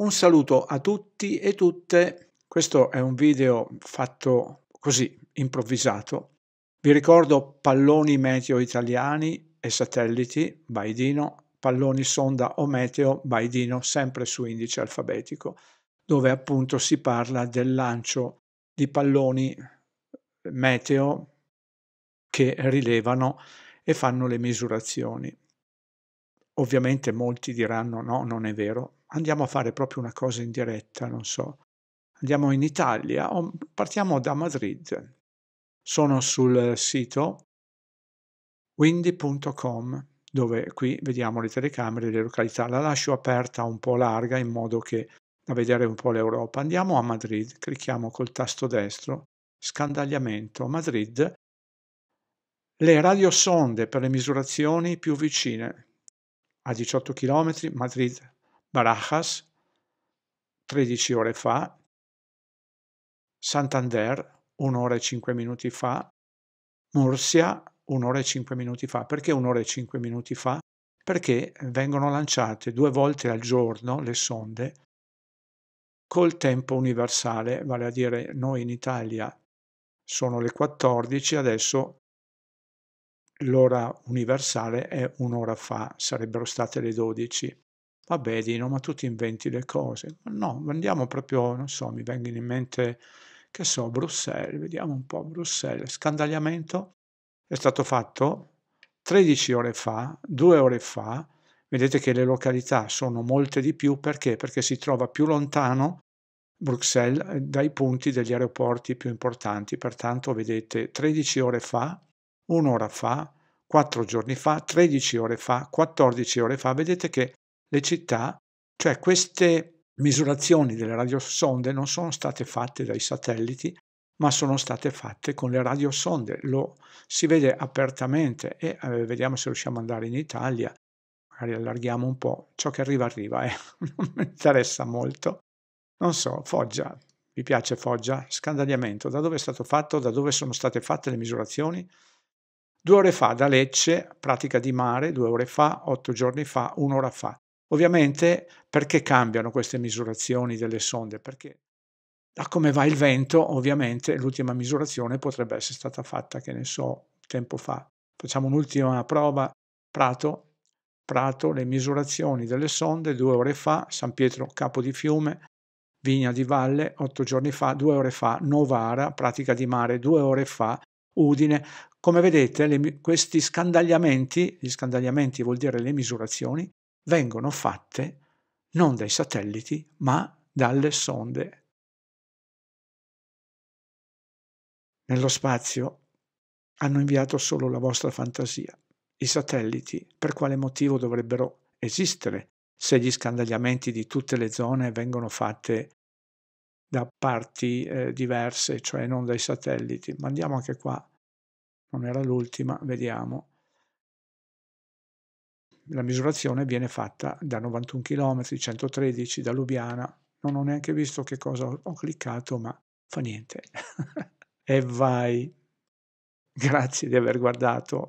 Un saluto a tutti e tutte, questo è un video fatto così, improvvisato. Vi ricordo palloni meteo italiani e satelliti, Baidino, palloni sonda o meteo, Baidino, sempre su indice alfabetico, dove appunto si parla del lancio di palloni eh, meteo che rilevano e fanno le misurazioni. Ovviamente molti diranno no, non è vero, andiamo a fare proprio una cosa in diretta, non so. Andiamo in Italia, o partiamo da Madrid. Sono sul sito windy.com dove qui vediamo le telecamere e le località. La lascio aperta un po' larga in modo che da vedere un po' l'Europa. Andiamo a Madrid, clicchiamo col tasto destro, scandagliamento Madrid, le radiosonde per le misurazioni più vicine a 18 km Madrid-Barajas 13 ore fa, Santander un'ora e 5 minuti fa, Mursia un'ora e 5 minuti fa. Perché un'ora e 5 minuti fa? Perché vengono lanciate due volte al giorno le sonde col tempo universale, vale a dire noi in Italia sono le 14, adesso l'ora universale è un'ora fa, sarebbero state le 12. Vabbè, Dino, ma tu ti inventi le cose. No, andiamo proprio, non so, mi vengono in mente, che so, Bruxelles, vediamo un po', Bruxelles. Scandagliamento è stato fatto 13 ore fa, 2 ore fa. Vedete che le località sono molte di più perché? Perché si trova più lontano Bruxelles eh, dai punti degli aeroporti più importanti. Pertanto, vedete, 13 ore fa un'ora fa, quattro giorni fa, 13 ore fa, 14 ore fa, vedete che le città, cioè queste misurazioni delle radiosonde non sono state fatte dai satelliti, ma sono state fatte con le radiosonde, lo si vede apertamente e eh, vediamo se riusciamo ad andare in Italia, magari allarghiamo un po', ciò che arriva arriva, eh. non mi interessa molto. Non so, Foggia, vi piace Foggia? Scandagliamento, da dove è stato fatto, da dove sono state fatte le misurazioni? Due ore fa da Lecce, pratica di mare, due ore fa, otto giorni fa, un'ora fa. Ovviamente perché cambiano queste misurazioni delle sonde? Perché da come va il vento, ovviamente l'ultima misurazione potrebbe essere stata fatta, che ne so, tempo fa. Facciamo un'ultima prova, Prato, Prato, le misurazioni delle sonde due ore fa, San Pietro Capo di Fiume, Vigna di Valle otto giorni fa, due ore fa, Novara, pratica di mare due ore fa, Udine, come vedete, le, questi scandagliamenti, gli scandagliamenti vuol dire le misurazioni, vengono fatte non dai satelliti, ma dalle sonde. Nello spazio hanno inviato solo la vostra fantasia. I satelliti per quale motivo dovrebbero esistere se gli scandagliamenti di tutte le zone vengono fatti da parti eh, diverse, cioè non dai satelliti? Ma andiamo anche qua non era l'ultima, vediamo. La misurazione viene fatta da 91 km, 113 da Lubiana, non ho neanche visto che cosa ho cliccato, ma fa niente. e vai. Grazie di aver guardato